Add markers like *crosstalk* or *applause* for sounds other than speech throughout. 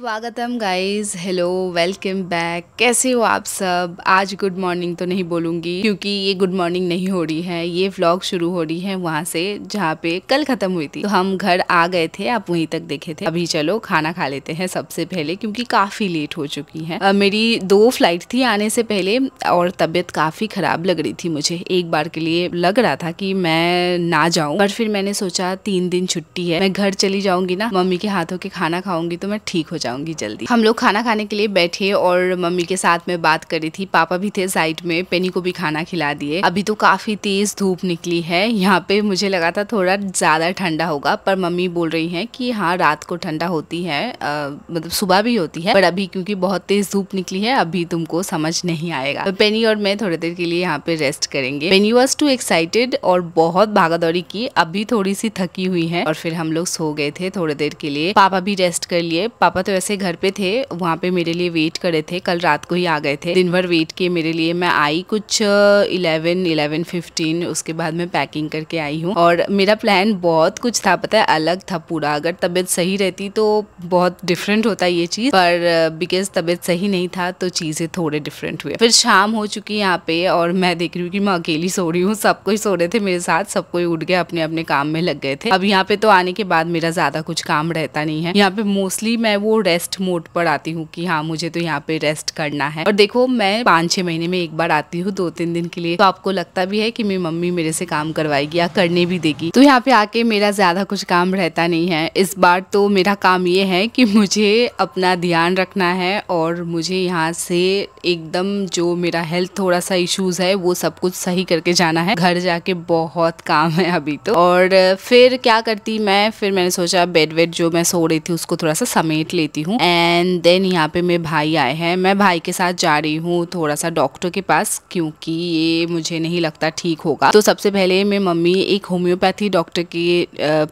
स्वागतम guys hello welcome back कैसे हो आप सब आज गुड मॉर्निंग तो नहीं बोलूंगी क्योंकि ये गुड मॉर्निंग नहीं हो रही है ये व्लॉग शुरू हो रही है वहाँ से जहाँ पे कल ख़त्म हुई थी तो हम घर आ गए थे आप वहीं तक देखे थे अभी चलो खाना खा लेते हैं सबसे पहले क्योंकि काफ़ी लेट हो चुकी है आ, मेरी दो फ्लाइट थी आने से पहले और तबीयत काफ़ी ख़राब लग रही थी मुझे एक बार के लिए लग रहा था कि मैं ना जाऊँ पर फिर मैंने सोचा तीन दिन छुट्टी है मैं घर चली जाऊंगी ना मम्मी के हाथों के खाना खाऊंगी तो मैं ठीक हो जाऊँ जाऊंगी जल्दी हम लोग खाना खाने के लिए बैठे और मम्मी के साथ में बात करी थी पापा भी थे साइड में पेनी को भी खाना खिला दिए अभी तो काफ़ी तेज़ धूप निकली है यहाँ पे मुझे लगा था थोड़ा ज़्यादा ठंडा होगा पर मम्मी बोल रही है की हाँ रात को ठंडा होती है मतलब सुबह भी होती है पर अभी क्योंकि बहुत तेज़ धूप निकली है अभी तुमको समझ नहीं आएगा तो पेनी और मैं थोड़ी देर के लिए यहाँ पे रेस्ट करेंगे पेनी वॉज टू एक्साइटेड और बहुत भागादौड़ी की अभी थोड़ी सी थकी हुई है और फिर हम लोग सो गए थे थोड़ी देर के लिए पापा भी रेस्ट कर लिए पापा तो तरह से घर पे थे वहाँ पे मेरे लिए वेट करे थे कल रात को ही आ गए थे दिन भर वेट किए मेरे लिए मैं आई कुछ इलेवन इलेवन फिफ्टीन उसके बाद मैं पैकिंग करके आई हूँ और मेरा प्लान बहुत कुछ था पता है अलग था पूरा अगर तबीयत सही रहती तो बहुत डिफरेंट होता ये चीज़ पर बिकॉज uh, तबीयत सही नहीं था तो चीज़ें थोड़े डिफरेंट हुए फिर शाम हो चुकी है यहाँ पे और मैं देख रही हूँ कि मैं अकेली सो रही हूँ सब कोई सो रहे थे मेरे साथ सब कोई उठ गया अपने अपने काम में लग गए थे अब यहाँ पे तो आने के बाद मेरा ज़्यादा कुछ काम रहता नहीं है यहाँ पे मोस्टली मैं वो रेस्ट मोड पर आती हूँ कि हाँ मुझे तो यहाँ पे रेस्ट करना है और देखो मैं पाँच छः महीने में एक बार आती हूँ दो तीन दिन के लिए तो आपको लगता भी है कि मेरी मम्मी मेरे से काम करवाएगी या करने भी देगी तो यहाँ पे आके मेरा ज़्यादा कुछ काम रहता नहीं है इस बार तो मेरा काम ये है कि मुझे अपना ध्यान रखना है और मुझे यहाँ से एकदम जो मेरा हेल्थ थोड़ा सा इश्यूज़ है वो सब कुछ सही करके जाना है घर जाके बहुत काम है अभी तो और फिर क्या करती मैं फिर मैंने सोचा बेड वेड जो मैं सो रही थी उसको थोड़ा सा समेट लेती लेती हूँ एंड देन यहाँ पे मेरे भाई आए हैं मैं भाई के साथ जा रही हूँ थोड़ा सा डॉक्टर के पास क्योंकि ये मुझे नहीं लगता ठीक होगा तो सबसे पहले मैं मम्मी एक होम्योपैथी डॉक्टर के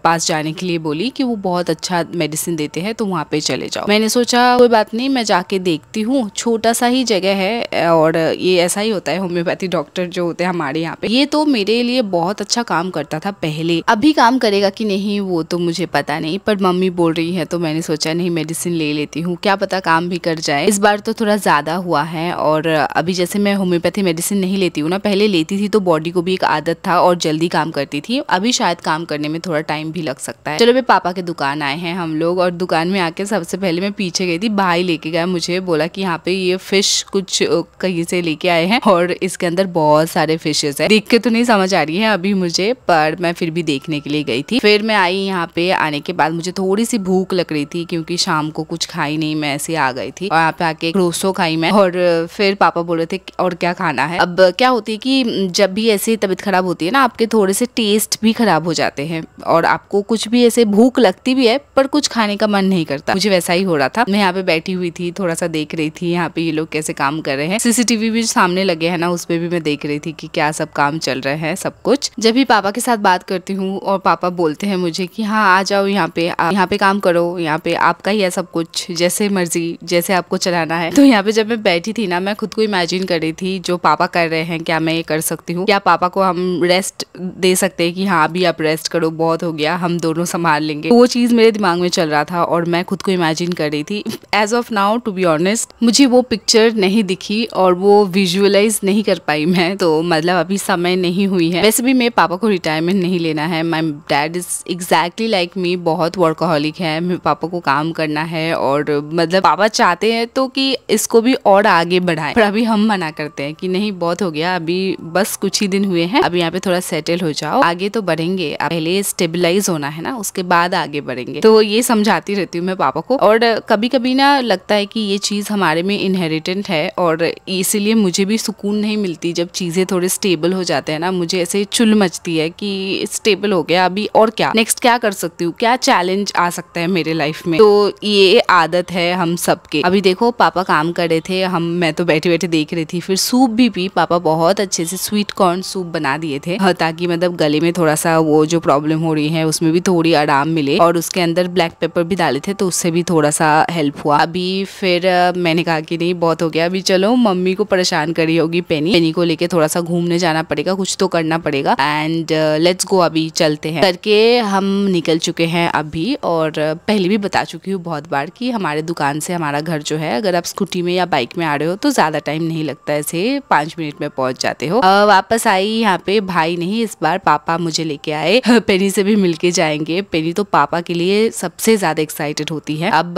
पास जाने के लिए बोली कि वो बहुत अच्छा मेडिसिन देते हैं तो वहाँ पे चले जाओ मैंने सोचा कोई बात नहीं मैं जाके देखती हूँ छोटा सा ही जगह है और ये ऐसा ही होता है होम्योपैथी डॉक्टर जो होते हैं हमारे यहाँ पे ये तो मेरे लिए बहुत अच्छा काम करता था पहले अभी काम करेगा कि नहीं वो तो मुझे पता नहीं पर मम्मी बोल रही है तो मैंने सोचा नहीं मेडिसिन मेडिसिन ले लेती हूँ क्या पता काम भी कर जाए इस बार तो थोड़ा ज़्यादा हुआ है और अभी जैसे मैं होम्योपैथी मेडिसिन नहीं लेती हूँ ना पहले लेती थी तो बॉडी को भी एक आदत था और जल्दी काम करती थी अभी शायद काम करने में थोड़ा टाइम भी लग सकता है चलो भाई पापा के दुकान आए हैं हम लोग और दुकान में आके सबसे पहले मैं पीछे गई थी भाई लेके गया मुझे बोला कि यहाँ पे ये फिश कुछ कहीं से लेके आए हैं और इसके अंदर बहुत सारे फिशेज है देख के तो नहीं समझ आ रही है अभी मुझे पर मैं फिर भी देखने के लिए गई थी फिर मैं आई यहाँ पे आने के बाद मुझे थोड़ी सी भूख लग रही थी क्योंकि शाम को कुछ खाई नहीं मैं ऐसे आ गई थी और यहाँ पे आके रोसो खाई मैं और फिर पापा बोले थे और क्या खाना है अब क्या होती है कि जब भी ऐसी तबीयत खराब होती है ना आपके थोड़े से टेस्ट भी खराब हो जाते हैं और आपको कुछ भी ऐसे भूख लगती भी है पर कुछ खाने का मन नहीं करता मुझे वैसा ही हो रहा था मैं यहाँ पे बैठी हुई थी थोड़ा सा देख रही थी यहाँ पे ये लोग कैसे काम कर रहे हैं सीसीटीवी भी सामने लगे है ना उसपे भी मैं देख रही थी की क्या सब काम चल रहे हैं सब कुछ जब भी पापा के साथ बात करती हूँ और पापा बोलते हैं मुझे की हाँ आ जाओ यहाँ पे यहाँ पे काम करो यहाँ पे आपका ही ऐसा सब कुछ जैसे मर्जी जैसे आपको चलाना है तो यहाँ पे जब मैं बैठी थी ना मैं खुद को इमेजिन कर रही थी जो पापा कर रहे हैं क्या मैं ये कर सकती हूँ क्या पापा को हम रेस्ट दे सकते हैं कि हाँ अभी आप रेस्ट करो बहुत हो गया हम दोनों संभाल लेंगे तो वो चीज़ मेरे दिमाग में चल रहा था और मैं खुद को इमेजिन कर रही थी as of now to be honest मुझे वो पिक्चर नहीं दिखी और वो विजुअलाइज नहीं कर पाई मैं तो मतलब अभी समय नहीं हुई है वैसे भी मेरे पापा को रिटायरमेंट नहीं लेना है my dad is exactly like me बहुत वर्कहॉलिक है मेरे पापा को काम करना है है और मतलब पापा चाहते हैं तो कि इसको भी और आगे बढ़ाएं पर अभी हम मना करते हैं कि नहीं बहुत हो गया अभी बस कुछ ही दिन हुए हैं अब यहाँ पे थोड़ा सेटल हो जाओ आगे तो बढ़ेंगे पहले स्टेबिलाईज होना है ना उसके बाद आगे बढ़ेंगे तो ये समझाती रहती हूँ मैं पापा को और कभी कभी ना लगता है कि ये चीज़ हमारे में इनहेरिटेंट है और इसीलिए मुझे भी सुकून नहीं मिलती जब चीज़ें थोड़े स्टेबल हो जाते हैं ना मुझे ऐसे चुल मचती है कि स्टेबल हो गया अभी और क्या नेक्स्ट क्या कर सकती हूँ क्या चैलेंज आ सकता है मेरे लाइफ में तो ये आदत है हम सबके अभी देखो पापा काम कर रहे थे हम मैं तो बैठे बैठे देख रही थी फिर सूप भी पी पापा बहुत अच्छे से स्वीट कॉर्न सूप बना दिए थे हाँ, ताकि मतलब गले में थोड़ा सा वो जो प्रॉब्लम हो रही है उसमें भी थोड़ी आराम मिले और उसके अंदर ब्लैक पेपर भी डाले थे तो उससे भी थोड़ा सा हेल्प हुआ अभी फिर मैंने कहा कि नहीं बहुत हो गया अभी चलो मम्मी को परेशान करी होगी पेनी पेनी को लेके थोड़ा सा घूमने जाना पड़ेगा कुछ तो करना पड़ेगा एंड लेट्स गो अभी चलते हैं करके हम निकल चुके हैं अभी और पहले भी बता चुकी हूँ बहुत बार बार कि हमारे दुकान से हमारा घर जो है अगर आप स्कूटी में या बाइक में आ रहे हो तो ज़्यादा टाइम नहीं लगता ऐसे पाँच मिनट में पहुँच जाते हो आ, वापस आई यहाँ पे भाई नहीं इस बार पापा मुझे लेके आए *laughs* पेनी से भी मिलके जाएंगे पेनी तो पापा के लिए सबसे ज़्यादा एक्साइटेड होती है अब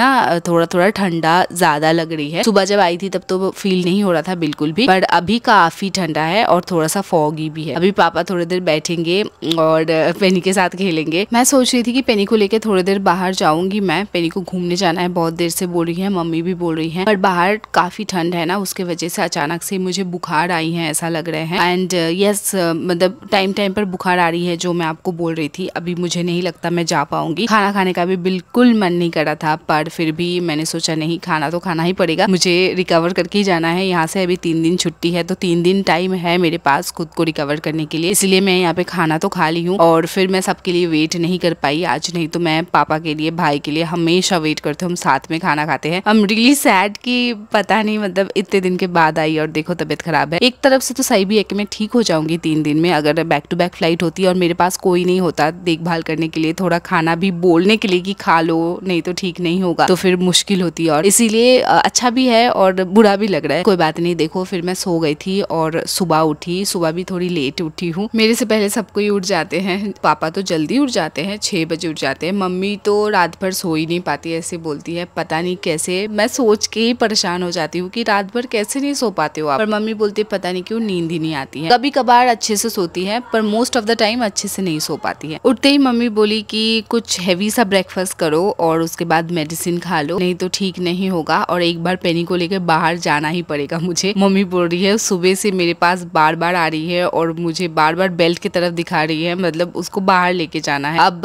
ना थोड़ा थोड़ा ठंडा ज़्यादा लग रही है सुबह जब आई थी तब तो फील नहीं हो रहा था बिल्कुल भी पर अभी काफ़ी ठंडा है और थोड़ा सा फॉगी भी है अभी पापा थोड़ी देर बैठेंगे और पेनी के साथ खेलेंगे मैं सोच रही थी कि पेनी को लेकर थोड़ी देर बाहर जाऊंगी मैं पेनी को घूमने जाना है बहुत देर से बोल रही है मम्मी भी बोल रही है पर बाहर काफी ठंड है ना उसके वजह से अचानक से मुझे बुखार आई है ऐसा लग रहा है and yes uh, yes, uh, मतलब टाइम टाइम पर बुखार आ रही है जो मैं आपको बोल रही थी अभी मुझे नहीं लगता मैं जा पाऊंगी खाना खाने का भी बिल्कुल मन नहीं करा था पर फिर भी मैंने सोचा नहीं खाना तो खाना ही पड़ेगा मुझे रिकवर करके ही जाना है यहाँ से अभी तीन दिन छुट्टी है तो तीन दिन टाइम है मेरे पास खुद को रिकवर करने के लिए इसलिए मैं यहाँ पे खाना तो खा ली हूँ और फिर मैं सबके लिए वेट नहीं कर पाई आज नहीं तो मैं पापा के लिए भाई के लिए हमेशा हमेशा वेट करते हो हम साथ में खाना खाते हैं हम रियली सैड कि पता नहीं मतलब इतने दिन के बाद आई और देखो तबियत खराब है एक तरफ से तो सही भी है कि मैं ठीक हो जाऊंगी तीन दिन में अगर बैक टू बैक फ्लाइट होती है और मेरे पास कोई नहीं होता देखभाल करने के लिए थोड़ा खाना भी बोलने के लिए कि खा लो नहीं तो ठीक नहीं होगा तो फिर मुश्किल होती है और इसीलिए अच्छा भी है और बुरा भी लग रहा है कोई बात नहीं देखो फिर मैं सो गई थी और सुबह उठी सुबह भी थोड़ी लेट उठी हूँ मेरे से पहले सबको ही उठ जाते हैं पापा तो जल्दी उठ जाते हैं छह बजे उठ जाते हैं मम्मी तो रात भर सो ही नहीं पाती पाती है ऐसे बोलती है पता नहीं कैसे मैं सोच के ही परेशान हो जाती हूँ कि रात भर कैसे नहीं सो पाते हो आप पर मम्मी बोलती है पता नहीं क्यों नींद ही नहीं आती है कभी कभार अच्छे से सोती है पर मोस्ट ऑफ द टाइम अच्छे से नहीं सो पाती है उठते ही मम्मी बोली कि कुछ हैवी सा ब्रेकफास्ट करो और उसके बाद मेडिसिन खा लो नहीं तो ठीक नहीं होगा और एक बार पेनी को लेकर बाहर जाना ही पड़ेगा मुझे मम्मी बोल रही है सुबह से मेरे पास बार बार आ रही है और मुझे बार बार बेल्ट की तरफ दिखा रही है मतलब उसको बाहर लेके जाना है अब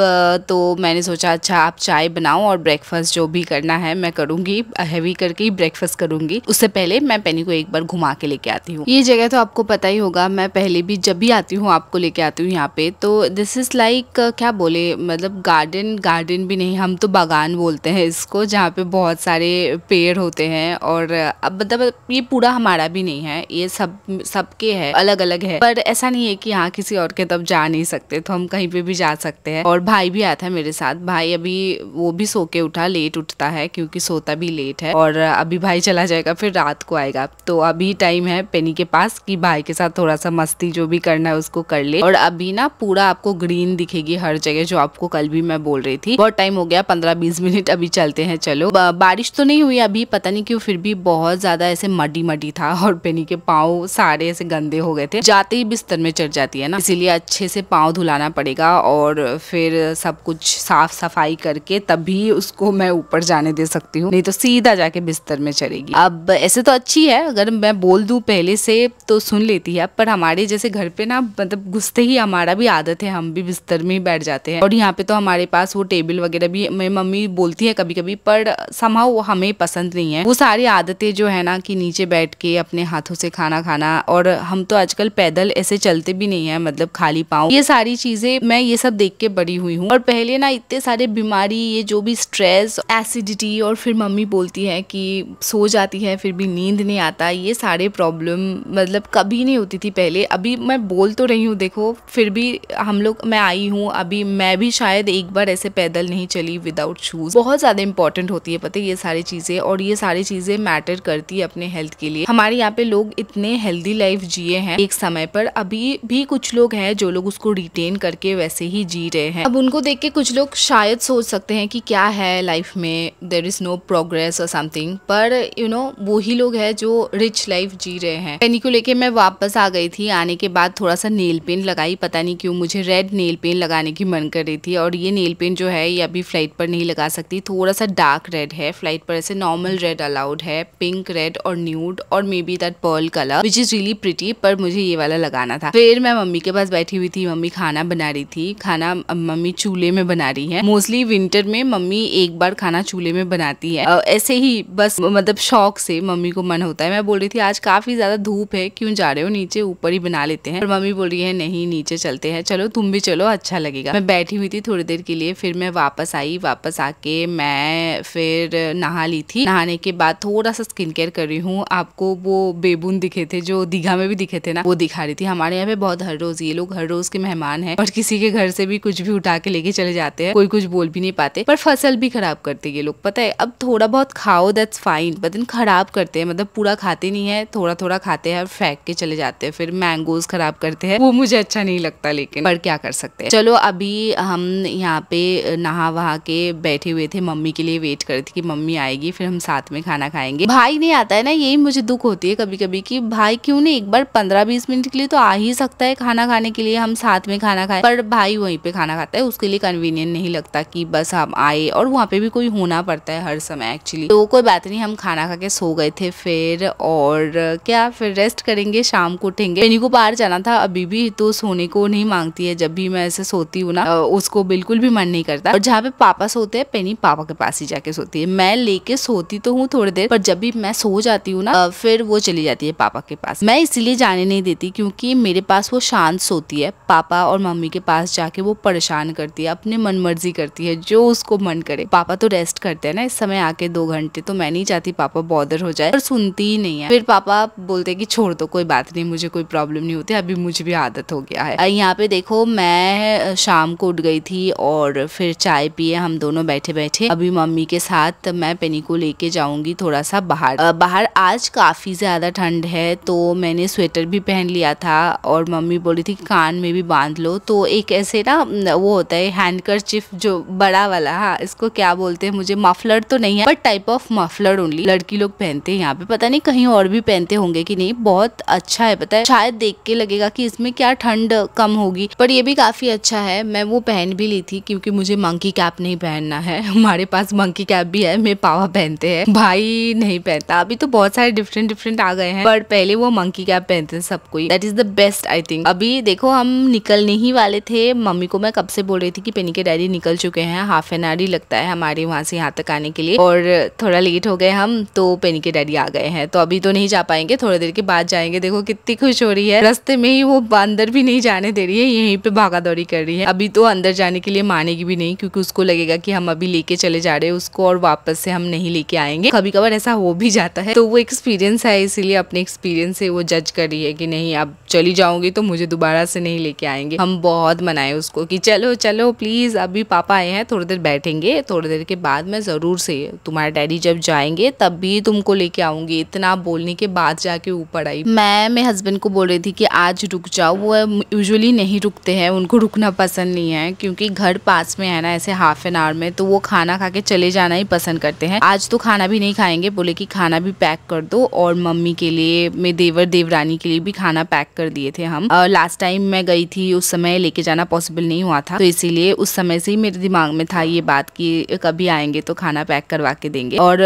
तो मैंने सोचा अच्छा आप चाय बनाओ और ब्रेक ब्रेकफास्ट जो भी करना है मैं करूंगी हैवी करके ही ब्रेकफास्ट करूंगी उससे पहले मैं पेनी को एक बार घुमा के लेके आती हूँ ये जगह तो आपको पता ही होगा मैं पहले भी जब भी आती हूँ आपको लेके आती हूँ यहाँ पे तो दिस इज़ लाइक क्या बोले मतलब गार्डन गार्डन भी नहीं हम तो बागान बोलते हैं इसको जहाँ पे बहुत सारे पेड़ होते हैं और अब मतलब ये पूरा हमारा भी नहीं है ये सब सबके है अलग अलग है पर ऐसा नहीं है कि यहाँ किसी और के तब जा नहीं सकते तो हम कहीं पे भी जा सकते हैं और भाई भी आता है मेरे साथ भाई अभी वो भी सो के उठा लेट उठता है क्योंकि सोता भी लेट है और अभी भाई चला जाएगा फिर रात को आएगा तो अभी टाइम है पेनी के पास कि भाई के साथ थोड़ा सा मस्ती जो भी करना है उसको कर ले और अभी ना पूरा आपको ग्रीन दिखेगी हर जगह जो आपको कल भी मैं बोल रही थी बहुत टाइम हो गया पंद्रह बीस मिनट अभी चलते हैं चलो बारिश तो नहीं हुई अभी पता नहीं क्यों फिर भी बहुत ज्यादा ऐसे मडी मडी था और पेनी के पाँव सारे ऐसे गंदे हो गए थे जाते ही बिस्तर में चढ़ जाती है ना इसीलिए अच्छे से पाँव धुलाना पड़ेगा और फिर सब कुछ साफ सफाई करके तभी उसको को मैं ऊपर जाने दे सकती हूँ नहीं तो सीधा जाके बिस्तर में चलेगी अब ऐसे तो अच्छी है अगर मैं बोल दूँ पहले से तो सुन लेती है पर हमारे जैसे घर पे ना मतलब घुसते ही हमारा भी आदत है हम भी बिस्तर में ही बैठ जाते हैं और यहाँ पे तो हमारे पास वो टेबल वगैरह भी मेरी मम्मी बोलती है कभी कभी पर समाव वो हमें पसंद नहीं है वो सारी आदतें जो है ना कि नीचे बैठ के अपने हाथों से खाना खाना और हम तो आजकल पैदल ऐसे चलते भी नहीं है मतलब खाली पाँव ये सारी चीजें मैं ये सब देख के बड़ी हुई हूँ और पहले ना इतने सारे बीमारी ये जो भी स्ट्रेस स्ट्रेस एसिडिटी और फिर मम्मी बोलती है कि सो जाती है फिर भी नींद नहीं आता ये सारे प्रॉब्लम मतलब कभी नहीं होती थी पहले अभी मैं बोल तो रही हूँ देखो फिर भी हम लोग मैं आई हूँ अभी मैं भी शायद एक बार ऐसे पैदल नहीं चली विदाउट शूज़ बहुत ज़्यादा इंपॉर्टेंट होती है पता ये सारी चीज़ें और ये सारी चीज़ें मैटर करती है अपने हेल्थ के लिए हमारे यहाँ पे लोग इतने हेल्दी लाइफ जिए हैं एक समय पर अभी भी कुछ लोग हैं जो लोग उसको रिटेन करके वैसे ही जी रहे हैं अब उनको देख के कुछ लोग शायद सोच सकते हैं कि क्या है है लाइफ में देर इज़ नो प्रोग्रेस और समथिंग पर यू नो वो ही लोग हैं जो रिच लाइफ जी रहे हैं पेनी को लेके मैं वापस आ गई थी आने के बाद थोड़ा सा नेल पेंट लगाई पता नहीं क्यों मुझे रेड नेल पेंट लगाने की मन कर रही थी और ये नेल पेंट जो है ये अभी फ्लाइट पर नहीं लगा सकती थोड़ा सा डार्क रेड है फ्लाइट पर ऐसे नॉर्मल रेड अलाउड है पिंक रेड और न्यूड और maybe that pearl colour which is really pretty पर मुझे ये वाला लगाना था फिर मैं मम्मी के पास बैठी हुई थी मम्मी खाना बना रही थी खाना मम्मी चूल्हे में बना रही है मोस्टली विंटर में मम्मी एक बार खाना चूल्हे में बनाती है ऐसे ही बस मतलब शौक से मम्मी को मन होता है मैं बोल रही थी आज काफ़ी ज़्यादा धूप है क्यों जा रहे हो नीचे ऊपर ही बना लेते हैं और मम्मी बोल रही है नहीं नीचे चलते हैं चलो तुम भी चलो अच्छा लगेगा मैं बैठी हुई थी थोड़ी देर के लिए फिर मैं वापस आई वापस आके मैं फिर नहा ली थी नहाने के बाद थोड़ा सा स्किन केयर कर रही हूँ आपको वो बेबून दिखे थे जो दीघा में भी दिखे थे ना वो दिखा रही थी हमारे यहाँ पे बहुत हर रोज ये लोग हर रोज के मेहमान है और किसी के घर से भी कुछ भी उठा के लेके चले जाते हैं कोई कुछ बोल भी नहीं पाते पर फसल भी भी ख़राब करते ये लोग पता है अब थोड़ा बहुत खाओ दैट्स फाइन बट इन ख़राब करते हैं मतलब पूरा खाते नहीं है थोड़ा थोड़ा खाते हैं और फेंक के चले जाते हैं फिर मैंगोज ख़राब करते हैं वो मुझे अच्छा नहीं लगता लेकिन पर क्या कर सकते हैं चलो अभी हम यहाँ पे नहा वहा के बैठे हुए थे मम्मी के लिए वेट कर थे कि मम्मी आएगी फिर हम साथ में खाना खाएंगे भाई नहीं आता है ना यही मुझे दुख होती है कभी कभी कि भाई क्यों नहीं एक बार पंद्रह बीस मिनट के लिए तो आ ही सकता है खाना खाने के लिए हम साथ में खाना खाए पर भाई वहीं पे खाना खाता है उसके लिए कन्वीनियंट नहीं लगता कि बस हम आए और वो वहाँ पे भी कोई होना पड़ता है हर समय एक्चुअली तो कोई बात नहीं हम खाना खा के सो गए थे फिर और क्या फिर रेस्ट करेंगे शाम को उठेंगे इन्हीं को बाहर जाना था अभी भी तो सोने को नहीं मांगती है जब भी मैं ऐसे सोती हूँ ना उसको बिल्कुल भी मन नहीं करता और जहाँ पे पापा सोते हैं पेनी पापा के पास ही जाके सोती है मैं लेके सोती तो हूँ थोड़ी देर पर जब भी मैं सो जाती हूँ ना फिर वो चली जाती है पापा के पास मैं इसीलिए जाने नहीं देती क्योंकि मेरे पास वो शांत सोती है पापा और मम्मी के पास जाके वो परेशान करती है अपने मन मर्जी करती है जो उसको मन करे पापा तो रेस्ट करते हैं ना इस समय आके दो घंटे तो मैं नहीं चाहती पापा बॉर्डर हो जाए पर सुनती ही नहीं है फिर पापा बोलते कि छोड़ दो कोई बात नहीं मुझे कोई प्रॉब्लम नहीं होती अभी मुझे भी आदत हो गया है यहाँ पे देखो मैं शाम को उठ गई थी और फिर चाय पिए हम दोनों बैठे बैठे अभी मम्मी के साथ मैं पेनी को लेके जाऊंगी थोड़ा सा बाहर बाहर आज काफी ज्यादा ठंड है तो मैंने स्वेटर भी पहन लिया था और मम्मी बोली थी कान में भी बांध लो तो एक ऐसे ना वो होता है हैंडकर जो बड़ा वाला हाँ इसको क्या बोलते हैं मुझे मफलर तो नहीं है but type of muffler only लड़की लोग पहनते हैं यहाँ पे पता नहीं कहीं और भी पहनते होंगे कि नहीं बहुत अच्छा है पता है शायद देख के लगेगा कि इसमें क्या ठंड कम होगी पर ये भी काफी अच्छा है मैं वो पहन भी ली थी क्योंकि मुझे मंकी कैप नहीं पहनना है *laughs* हमारे पास मंकी कैप भी है मैं पावा पहनते हैं भाई नहीं पहनता अभी तो बहुत सारे डिफरेंट डिफरेंट आ गए हैं पर पहले वो मंकी कैप पहनते थे सबको that is the best I think अभी देखो हम निकलने ही वाले थे मम्मी को मैं कब से बोल रही थी कि पेनी के डैडी निकल चुके हैं हाफ एन आवर ही लगता है हमारे वहाँ से यहाँ तक आने के लिए और थोड़ा लेट हो गए हम तो पेनी के डैडी आ गए हैं तो अभी तो नहीं जा पाएंगे थोड़ी देर के बाद जाएंगे देखो कितनी खुश हो रही है रस्ते में ही वो अंदर भी नहीं जाने दे रही है यहीं पे भागा दौड़ी कर रही है अभी तो अंदर जाने के लिए मानेगी भी नहीं क्योंकि उसको लगेगा कि हम अभी लेके चले जा रहे हैं उसको और वापस से हम नहीं लेके आएंगे कभी कभार ऐसा हो भी जाता है तो वो एक्सपीरियंस है इसीलिए अपने एक्सपीरियंस से वो जज कर रही है कि नहीं अब चली जाऊंगी तो मुझे दोबारा से नहीं लेके आएंगे हम बहुत मनाए उसको कि चलो चलो प्लीज अभी पापा आए हैं थोड़ी देर बैठेंगे थोड़ी थोड़ी देर के बाद मैं ज़रूर से तुम्हारे डैडी जब जाएंगे तब भी तुमको लेके आऊँगी इतना बोलने के बाद जाके ऊपर आई मैं मेरे हस्बैंड को बोल रही थी कि आज रुक जाओ वो यूजुअली नहीं रुकते हैं उनको रुकना पसंद नहीं है क्योंकि घर पास में है ना ऐसे हाफ एन आवर में तो वो खाना खा के चले जाना ही पसंद करते हैं आज तो खाना भी नहीं खाएंगे बोले कि खाना भी पैक कर दो और मम्मी के लिए मेरे देवर देवरानी के लिए भी खाना पैक कर दिए थे हम लास्ट टाइम मैं गई थी उस समय लेके जाना पॉसिबल नहीं हुआ था तो इसीलिए उस समय से ही मेरे दिमाग में था ये बात कि कभी आएंगे तो खाना पैक करवा के देंगे और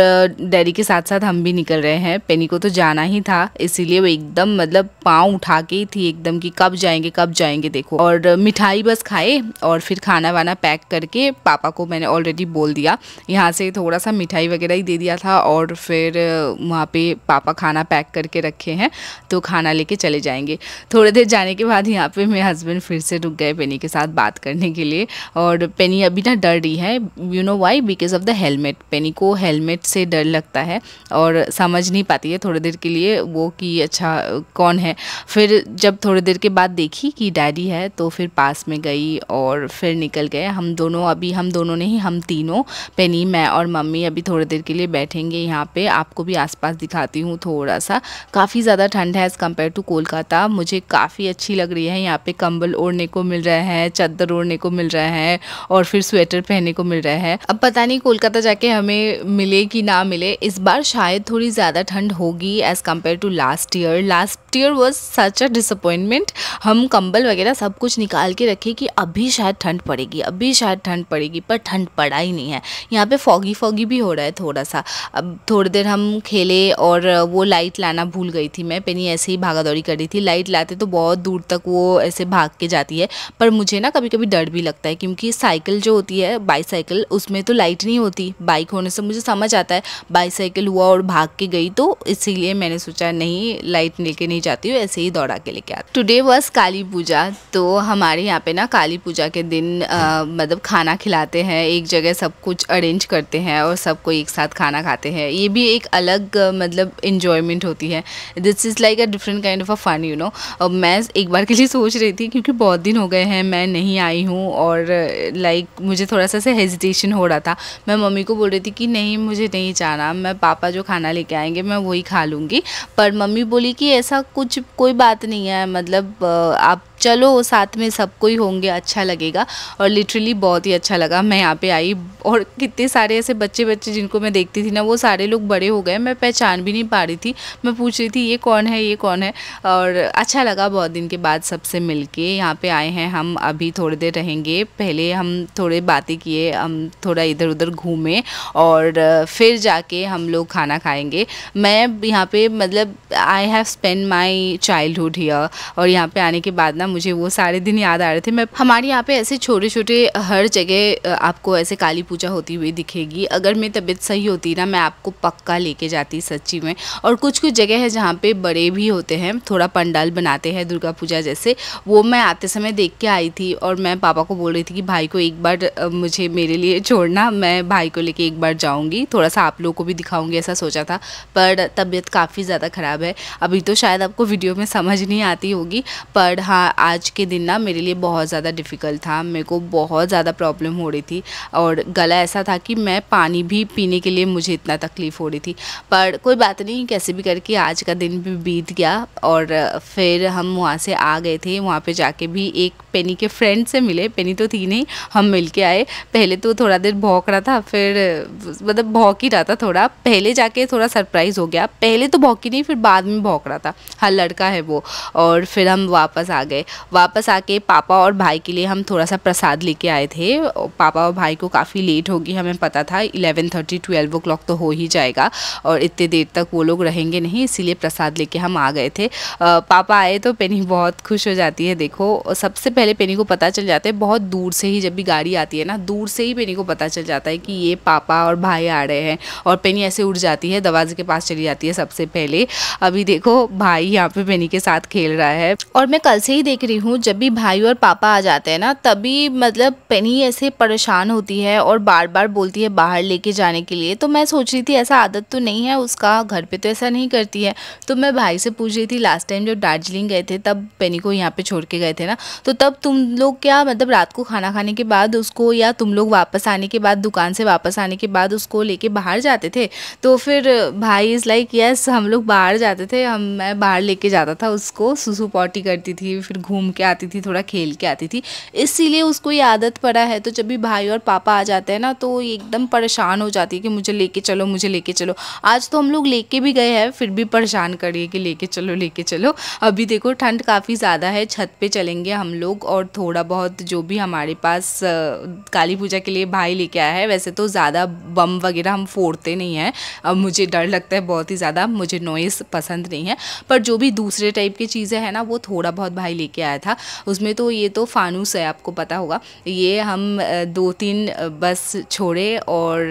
डैडी के साथ साथ हम भी निकल रहे हैं पेनी को तो जाना ही था इसीलिए वो एकदम मतलब पाँव उठा के ही थी एकदम कि कब जाएंगे कब जाएंगे देखो और मिठाई बस खाए और फिर खाना वाना पैक करके पापा को मैंने ऑलरेडी बोल दिया यहाँ से थोड़ा सा मिठाई वगैरह ही दे दिया था और फिर वहाँ पे पापा खाना पैक करके रखे हैं तो खाना लेके चले जाएंगे थोड़ी देर जाने के बाद यहाँ पे मेरे हस्बैंड फिर से रुक गए पेनी के साथ बात करने के लिए और पेनी अभी ना डर रही है you know no why because of the helmet पेनी को हेलमेट से डर लगता है और समझ नहीं पाती है थोड़ी देर के लिए वो कि अच्छा कौन है फिर जब थोड़ी देर के बाद देखी कि डैडी है तो फिर पास में गई और फिर निकल गए हम दोनों अभी हम दोनों नहीं हम तीनों पेनी मैं और मम्मी अभी थोड़ी देर के लिए बैठेंगे यहाँ पे आपको भी आसपास दिखाती हूँ थोड़ा सा काफ़ी ज़्यादा ठंड है एज़ कम्पेयर टू कोलकाता मुझे काफ़ी अच्छी लग रही है यहाँ पे कंबल ओढ़ने को मिल रहा है चादर ओढ़ने को मिल रहा है और फिर स्वेटर पहनने को मिल रहा है है अब पता नहीं कोलकाता जाके हमें मिले कि ना मिले इस बार शायद थोड़ी ज़्यादा ठंड होगी as compare to last year last year was such a disappointment हम कंबल वगैरह सब कुछ निकाल के रखे कि अभी शायद ठंड पड़ेगी अभी शायद ठंड पड़ेगी पर ठंड पड़ा ही नहीं है यहाँ पे फॉगी फॉगी भी हो रहा है थोड़ा सा अब थोड़ी देर हम खेले और वो लाइट लाना भूल गई थी मैं पेनी ऐसे ही भागा दौड़ी कर रही थी लाइट लाते तो बहुत दूर तक वो ऐसे भाग के जाती है पर मुझे ना कभी कभी डर भी लगता है क्योंकि साइकिल जो होती है बाईसाइकिल उस उसमें तो लाइट नहीं होती बाइक होने से मुझे समझ आता है बाईसाइकिल हुआ और भाग के गई तो इसीलिए मैंने सोचा नहीं लाइट लेके नहीं जाती हूँ ऐसे ही दौड़ा के लेके आती टुडे वॉज काली पूजा तो हमारे यहाँ पे ना काली पूजा के दिन मतलब खाना खिलाते हैं एक जगह सब कुछ अरेंज करते हैं और सबको एक साथ खाना खाते हैं ये भी एक अलग मतलब इन्जॉयमेंट होती है this is like a different kind of a fun you know मैं एक बार के लिए सोच रही थी क्योंकि बहुत दिन हो गए हैं मैं नहीं आई हूँ और लाइक like, मुझे थोड़ा सा से हेजिटेशन हो रहा था मैं मम्मी को बोल रही थी कि नहीं मुझे नहीं जाना मैं पापा जो खाना लेके आएंगे मैं वही खा लूँगी पर मम्मी बोली कि ऐसा कुछ कोई बात नहीं है मतलब आप चलो साथ में सबको ही होंगे अच्छा लगेगा और लिटरली बहुत ही अच्छा लगा मैं यहाँ पे आई और कितने सारे ऐसे बच्चे बच्चे जिनको मैं देखती थी ना वो सारे लोग बड़े हो गए मैं पहचान भी नहीं पा रही थी मैं पूछ रही थी ये कौन है ये कौन है और अच्छा लगा बहुत दिन के बाद सबसे मिल के यहाँ पर आए हैं हम अभी थोड़ी देर रहेंगे पहले हम थोड़े बातें किए हम थोड़ा इधर उधर घूमें और फिर जाके हम लोग खाना खाएँगे मैं यहाँ पर मतलब I have spend my childhood here और यहाँ पर आने के बाद ना मुझे वो सारे दिन याद आ रहे थे मैं हमारे यहाँ पे ऐसे छोटे छोटे हर जगह आपको ऐसे काली पूजा होती हुई दिखेगी अगर मेरी तबीयत सही होती ना मैं आपको पक्का लेके जाती सच्ची में और कुछ कुछ जगह है जहाँ पे बड़े भी होते हैं थोड़ा पंडाल बनाते हैं दुर्गा पूजा जैसे वो मैं आते समय देख के आई थी और मैं पापा को बोल रही थी कि भाई को एक बार मुझे मेरे लिए छोड़ना मैं भाई को लेके एक बार जाऊँगी थोड़ा सा आप लोगों को भी दिखाऊँगी ऐसा सोचा था पर तबीयत काफ़ी ज़्यादा ख़राब है अभी तो शायद आपको वीडियो में समझ नहीं आती होगी पर हाँ आज के दिन ना मेरे लिए बहुत ज़्यादा डिफ़िकल्ट था मेरे को बहुत ज़्यादा प्रॉब्लम हो रही थी और गला ऐसा था कि मैं पानी भी पीने के लिए मुझे इतना तकलीफ़ हो रही थी पर कोई बात नहीं कैसे भी करके आज का दिन भी बीत गया और फिर हम वहाँ से आ गए थे वहाँ पर जाके भी एक पेनी के फ्रेंड से मिले पेनी तो थी नहीं हम मिल के आए पहले तो थोड़ा देर भौंक रहा था फिर मतलब भौंक ही रहा था थोड़ा पहले जाके थोड़ा सरप्राइज़ हो गया पहले तो भौंकी नहीं फिर बाद में भौंक रहा था हाँ लड़का है वो और फिर हम वापस आ गए वापस आके पापा और भाई के लिए हम थोड़ा सा प्रसाद लेके आए थे पापा और भाई को काफ़ी लेट होगी हमें पता था इलेवन थर्टी ट्वेल्व ओ तो हो ही जाएगा और इतने देर तक वो लोग रहेंगे नहीं इसीलिए प्रसाद लेके हम आ गए थे पापा आए तो पेनी बहुत खुश हो जाती है देखो सबसे पहले पेनी को पता चल जाता है बहुत दूर से ही जब भी गाड़ी आती है ना दूर से ही पेनी को पता चल जाता है कि ये पापा और भाई आ रहे हैं और पेनी ऐसे उड़ जाती है दरवाजे के पास चली जाती है सबसे पहले अभी देखो भाई यहाँ पे पेनी के साथ खेल रहा है और मैं कल से ही देख देख रही हूँ जब भी भाई और पापा आ जाते हैं ना तभी मतलब पेनी ऐसे परेशान होती है और बार बार बोलती है बाहर लेके जाने के लिए तो मैं सोच रही थी ऐसा आदत तो नहीं है उसका घर पे तो ऐसा नहीं करती है तो मैं भाई से पूछ रही थी लास्ट टाइम जब दार्जिलिंग गए थे तब पेनी को यहाँ पर छोड़ के गए थे ना तो तब तुम लोग क्या मतलब रात को खाना खाने के बाद उसको या तुम लोग वापस आने के बाद दुकान से वापस आने के बाद उसको लेके बाहर जाते थे तो फिर भाई इज़ लाइक यस हम लोग बाहर जाते थे हम मैं बाहर लेके जाता था उसको सुसु पॉटी करती थी फिर घूम के आती थी थोड़ा खेल के आती थी इसीलिए उसको ये आदत पड़ा है तो जब भी भाई और पापा आ जाते हैं ना तो एकदम परेशान हो जाती है कि मुझे लेके चलो मुझे लेके चलो आज तो हम लोग लेके भी गए हैं फिर भी परेशान करिए कि लेके चलो लेके चलो अभी देखो ठंड काफ़ी ज़्यादा है छत पर चलेंगे हम लोग और थोड़ा बहुत जो भी हमारे पास काली पूजा के लिए भाई लेके आया है वैसे तो ज़्यादा बम वगैरह हम फोड़ते नहीं हैं अब मुझे डर लगता है बहुत ही ज़्यादा मुझे नॉइस पसंद नहीं है पर जो भी दूसरे टाइप की चीज़ें हैं ना वो थोड़ा बहुत भाई लेके लेके आया था उसमें तो ये तो फानूस है आपको पता होगा ये हम दो तीन बस छोड़े और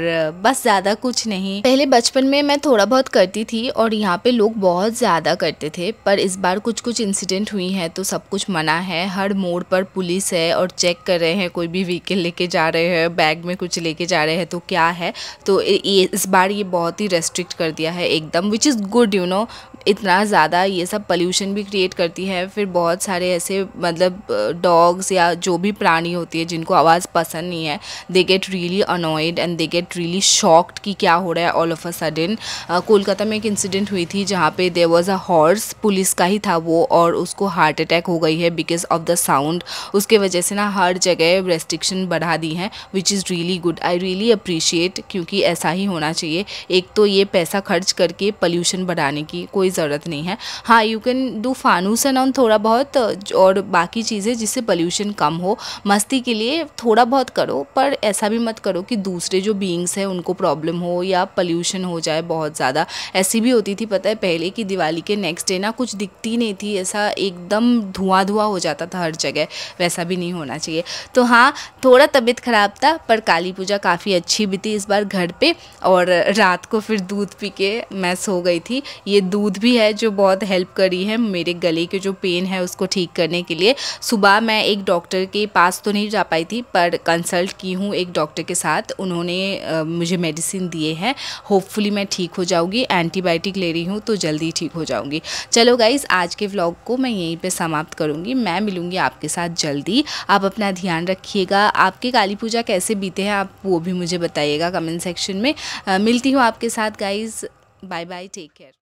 बस ज़्यादा कुछ नहीं पहले बचपन में मैं थोड़ा बहुत करती थी और यहाँ पे लोग बहुत ज़्यादा करते थे पर इस बार कुछ कुछ इंसिडेंट हुई हैं तो सब कुछ मना है हर मोड़ पर पुलिस है और चेक कर रहे हैं कोई भी व्हीकल लेके जा रहे हैं बैग में कुछ लेके जा रहे हैं तो क्या है तो ये इस बार ये बहुत ही रेस्ट्रिक्ट कर दिया है एकदम which is good you know इतना ज़्यादा ये सब पल्यूशन भी क्रिएट करती है फिर बहुत सारे ऐसे मतलब डॉग्स या जो भी प्राणी होती है जिनको आवाज़ पसंद नहीं है they get really annoyed and they get really shocked कि क्या हो रहा है all of a sudden Kolkata में एक इंसिडेंट हुई थी जहाँ पे there was a horse police का ही था वो और उसको हार्ट अटैक हो गई है बिकॉज ऑफ द साउंड उसके वजह से ना हर जगह रेस्ट्रिक्शन बढ़ा दी हैं which is really good I really appreciate क्योंकि ऐसा ही होना चाहिए एक तो ये पैसा खर्च करके पल्यूशन बढ़ाने की कोई ज़रूरत नहीं है हाँ यू कैन डू फानूस एन ऑन थोड़ा बहुत और बाकी चीज़ें जिससे पल्यूशन कम हो मस्ती के लिए थोड़ा बहुत करो पर ऐसा भी मत करो कि दूसरे जो बींग्स हैं उनको प्रॉब्लम हो या पल्यूशन हो जाए बहुत ज़्यादा ऐसी भी होती थी पता है पहले कि दिवाली के नेक्स्ट डे ना कुछ दिखती नहीं थी ऐसा एकदम धुआं धुआं हो जाता था हर जगह वैसा भी नहीं होना चाहिए तो हाँ थोड़ा तबीयत ख़राब था पर काली पूजा काफ़ी अच्छी बीती इस बार घर पर और रात को फिर दूध पी के मैं सो गई थी ये दूध भी है जो बहुत हेल्प करी है मेरे गले के जो पेन है उसको ठीक ठीक करने के लिए सुबह मैं एक डॉक्टर के पास तो नहीं जा पाई थी पर कंसल्ट की हूँ एक डॉक्टर के साथ उन्होंने मुझे मेडिसिन दिए हैं होपफुली मैं ठीक हो जाऊँगी एंटीबायोटिक ले रही हूँ तो जल्दी ठीक हो जाऊँगी चलो गाइज़ आज के ब्लॉग को मैं यहीं पर समाप्त करूँगी मैं मिलूँगी आपके साथ जल्दी आप अपना ध्यान रखिएगा आपके काली पूजा कैसे बीते हैं आप वो भी मुझे बताइएगा कमेंट सेक्शन में मिलती हूँ आपके साथ guys bye bye take care